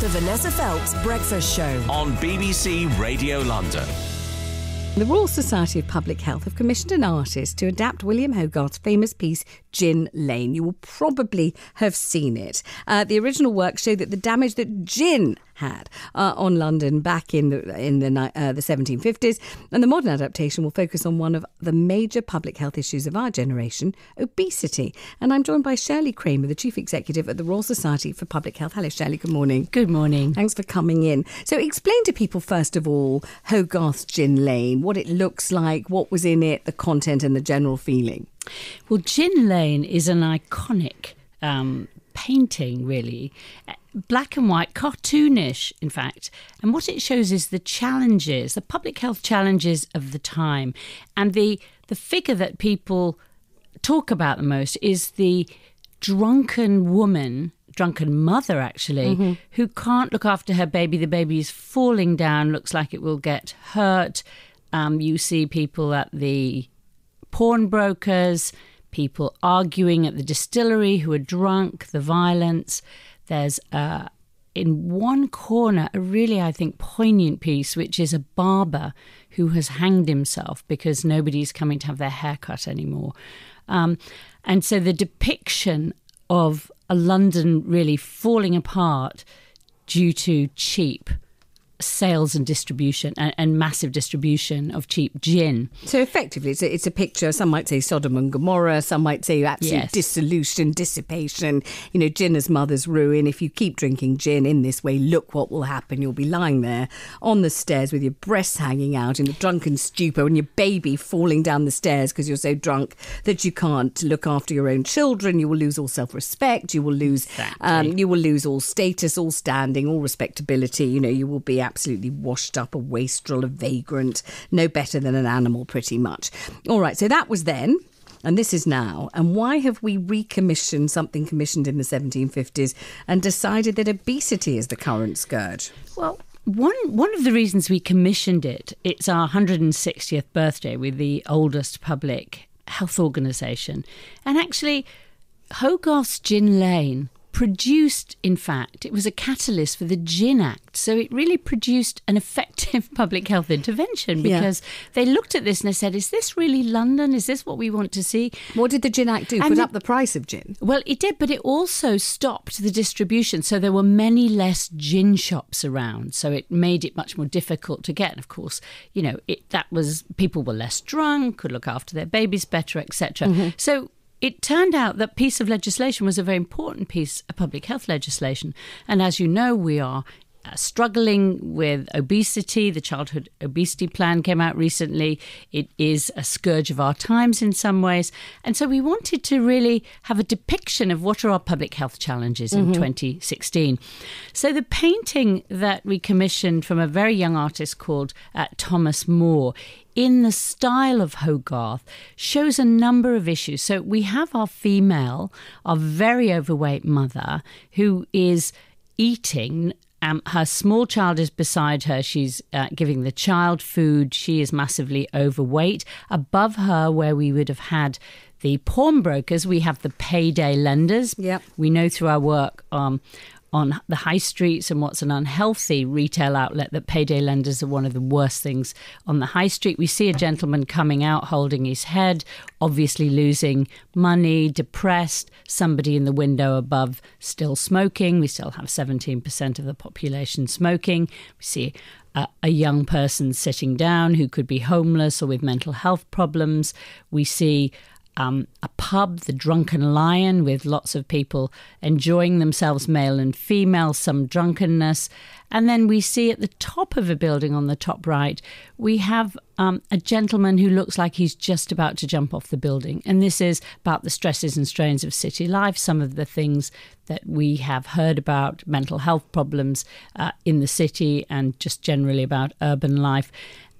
The Vanessa Phelps Breakfast Show on BBC Radio London. The Royal Society of Public Health have commissioned an artist to adapt William Hogarth's famous piece, Gin Lane. You will probably have seen it. Uh, the original work showed that the damage that gin had uh, on London back in the in the uh, the 1750s, and the modern adaptation will focus on one of the major public health issues of our generation, obesity. And I'm joined by Shirley Kramer, the chief executive at the Royal Society for Public Health. Hello, Shirley. Good morning. Good morning. Thanks for coming in. So, explain to people first of all Hogarth's Gin Lane, what it looks like, what was in it, the content, and the general feeling. Well, Gin Lane is an iconic um, painting, really, black and white, cartoonish, in fact. And what it shows is the challenges, the public health challenges of the time. And the, the figure that people talk about the most is the drunken woman drunken mother actually mm-hmm. who can't look after her baby the baby is falling down looks like it will get hurt um, you see people at the pawnbrokers people arguing at the distillery who are drunk, the violence. There's uh, in one corner a really, I think, poignant piece, which is a barber who has hanged himself because nobody's coming to have their hair cut anymore. Um, and so the depiction of a London really falling apart due to cheap sales and distribution and, and, massive distribution of cheap gin. So effectively, it's a, it's a, picture. Some might say Sodom and Gomorrah. Some might say absolute yes. dissolution, dissipation. You know, gin is mother's ruin. If you keep drinking gin in this way, look what will happen. You'll be lying there on the stairs with your breasts hanging out in a drunken stupor and your baby falling down the stairs because you're so drunk that you can't look after your own children. You will lose all self-respect. You will lose. Exactly. Um, you will lose all status, all standing, all respectability. You know, you will be. At absolutely washed up, a wastrel, a vagrant, no better than an animal, pretty much. All right, so that was then. And this is now. And why have we recommissioned something commissioned in the 1750s and decided that obesity is the current scourge? Well, one one of the reasons we commissioned it it's our 160th birthday we're the oldest public health organization and actually Hogarth's Gin Lane produced, in fact, it was a catalyst for the Gin Act. So it really produced an effective public health intervention because yeah. they looked at this and they said, is this really London? Is this what we want to see? What did the Gin Act do? And Put it, up the price of gin? Well, it did, but it also stopped the distribution. So there were many less gin shops around. So it made it much more difficult to get. And of course, you know, it, that was people were less drunk, could look after their babies better, etc. Mm-hmm. So it turned out that piece of legislation was a very important piece of public health legislation. And as you know, we are uh, struggling with obesity. The childhood obesity plan came out recently. It is a scourge of our times in some ways. And so we wanted to really have a depiction of what are our public health challenges mm-hmm. in 2016. So the painting that we commissioned from a very young artist called uh, Thomas Moore in the style of Hogarth shows a number of issues. So we have our female, our very overweight mother, who is eating. Um, her small child is beside her. She's uh, giving the child food. She is massively overweight. Above her, where we would have had the pawnbrokers, we have the payday lenders. Yep. We know through our work um, on the high streets and what's an unhealthy retail outlet that payday lenders are one of the worst things on the high street. We see a gentleman coming out holding his head, obviously losing money, depressed, somebody in the window above still smoking. We still have 17% of the population smoking. We see a young person sitting down who could be homeless or with mental health problems. We see um, a pub, the Drunken Lion, with lots of people enjoying themselves, male and female, some drunkenness. And then we see at the top of a building on the top right, we have um, a gentleman who looks like he's just about to jump off the building. And this is about the stresses and strains of city life, some of the things that we have heard about mental health problems uh, in the city and just generally about urban life.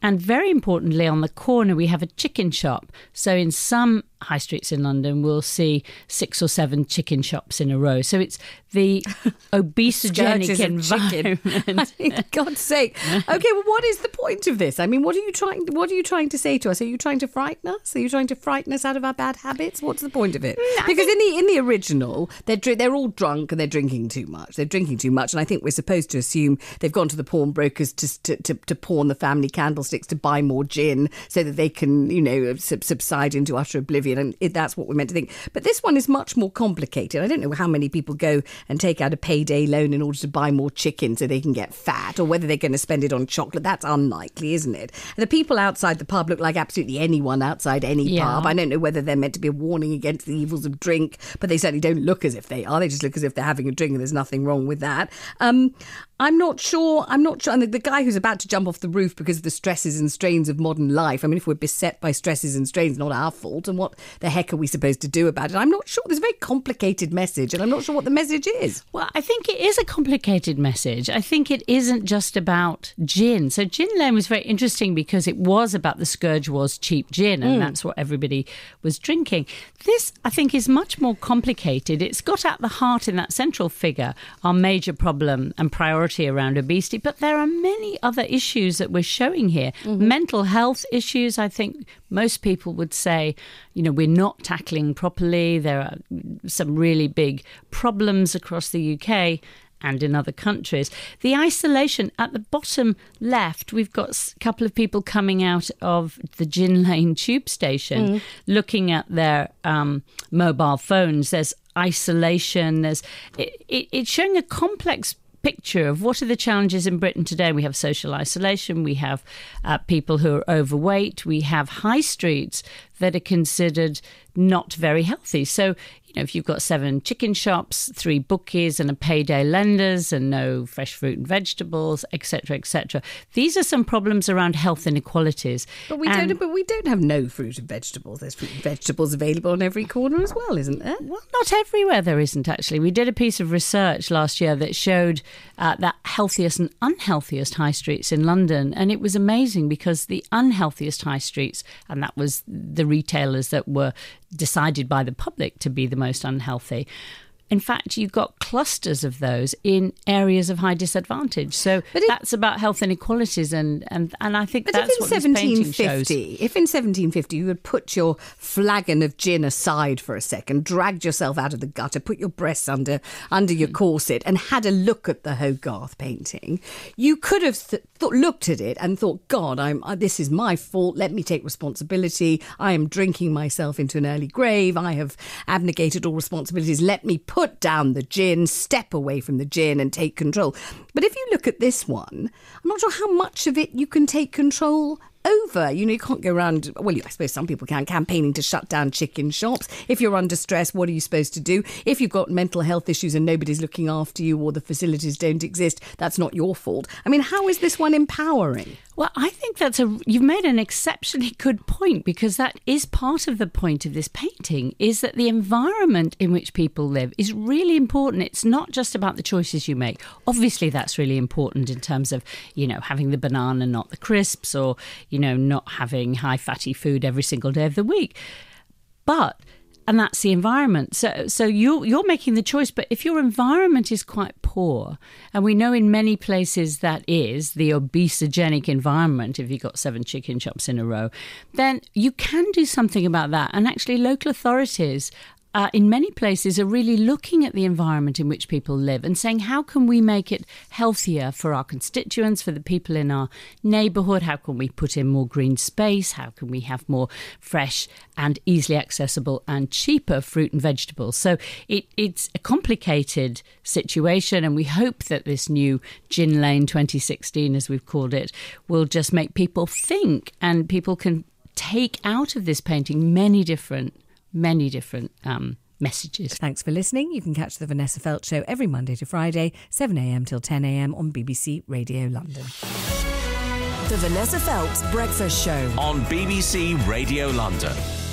And very importantly, on the corner, we have a chicken shop. So, in some high streets in London, we'll see six or seven chicken shops in a row. So it's the obesogenic environment. Chicken. God's sake. Okay, well, what is the point of this? I mean, what are you trying? What are you trying to say to us? Are you trying to frighten us? Are you trying to frighten us out of our bad habits? What's the point of it? because in the in the original, they're they're all drunk and they're drinking too much. They're drinking too much, and I think we're supposed to assume they've gone to the pawnbrokers to, to to, to pawn the family candlesticks to buy more gin so that they can you know subside into utter oblivion and, and it, that's what we're meant to think. But this one is much more complicated. I don't know how many people go and take out a payday loan in order to buy more chicken so they can get fat, or whether they're going to spend it on chocolate. That's unlikely, isn't it? The people outside the pub look like absolutely anyone outside any yeah. pub. I don't know whether they're meant to be a warning against the evils of drink, but they certainly don't look as if they are. They just look as if they're having a drink, and there's nothing wrong with that. Um, I'm not sure. I'm not sure. And the, the, guy who's about to jump off the roof because of the stresses and strains of modern life. I mean, if we're beset by stresses and strains, not our fault. And what the heck are we supposed to do about it? I'm not sure. There's a very complicated message, and I'm not sure what the message is. Well, I think it is a complicated message. I think it isn't just about gin. So, Gin Lane was very interesting because it was about the scourge was cheap gin, and mm. that's what everybody was drinking. This, I think, is much more complicated. It's got at the heart in that central figure our major problem and priority around obesity, but there are many other issues that we're showing here mm-hmm. mental health issues, I think most people would say, you know, we're not tackling properly. There are some really big problems across the UK and in other countries. The isolation at the bottom left, we've got a couple of people coming out of the Gin Lane tube station mm. looking at their um, mobile phones. There's isolation, there's it, it, it's showing a complex picture of what are the challenges in Britain today. We have social isolation, we have uh, people who are overweight, we have high streets that are considered not very healthy. So, you know, if you've got seven chicken shops, three bookies, and a payday lenders, and no fresh fruit and vegetables, etc., etc., these are some problems around health inequalities. But we and don't. But we don't have no fruit and vegetables. There's fruit and vegetables available on every corner as well, isn't there? Well, not everywhere there isn't actually. We did a piece of research last year that showed uh, that healthiest and unhealthiest high streets in London, and it was amazing because the unhealthiest high streets, and that was the the retailers that were decided by the public to be the most unhealthy in fact, you've got clusters of those in areas of high disadvantage. So that's about health inequalities, and and, and I think but that's if in what 1750, If in 1750 you had put your flagon of gin aside for a second, dragged yourself out of the gutter, put your breasts under under your mm. corset, and had a look at the Hogarth painting, you could have th- th- looked at it and thought, God, I'm uh, this is my fault. Let me take responsibility. I am drinking myself into an early grave. I have abnegated all responsibilities. Let me put down the gin, step away from the gin, and take control. But if you look at this one, I'm not sure how much of it you can take control over. You know, you can't go around, well, I suppose some people can, campaigning to shut down chicken shops. If you're under stress, what are you supposed to do? If you've got mental health issues and nobody's looking after you or the facilities don't exist, that's not your fault. I mean, how is this one empowering? Well, I think that's a you've made an exceptionally good point because that is part of the point of this painting is that the environment in which people live is really important. It's not just about the choices you make. Obviously that's really important in terms of, you know, having the banana not the crisps or, you know, not having high fatty food every single day of the week. But and that's the environment. So, so you're you're making the choice. But if your environment is quite poor, and we know in many places that is the obesogenic environment, if you've got seven chicken shops in a row, then you can do something about that. And actually, local authorities uh, in many places are really looking at the environment in which people live and saying, how can we make it healthier for our constituents, for the people in our neighbourhood? How can we put in more green space? How can we have more fresh and easily accessible and cheaper fruit and vegetables? So it, it's a complicated situation, and we hope that this new Gin Lane 2016, as we've called it, will just make people think and people can take out of this painting many different many different um, messages. Thanks for listening. You can catch the Vanessa Felt Show every Monday to Friday, 7am till 10am on BBC Radio London. The Vanessa Felt Breakfast Show on BBC Radio London.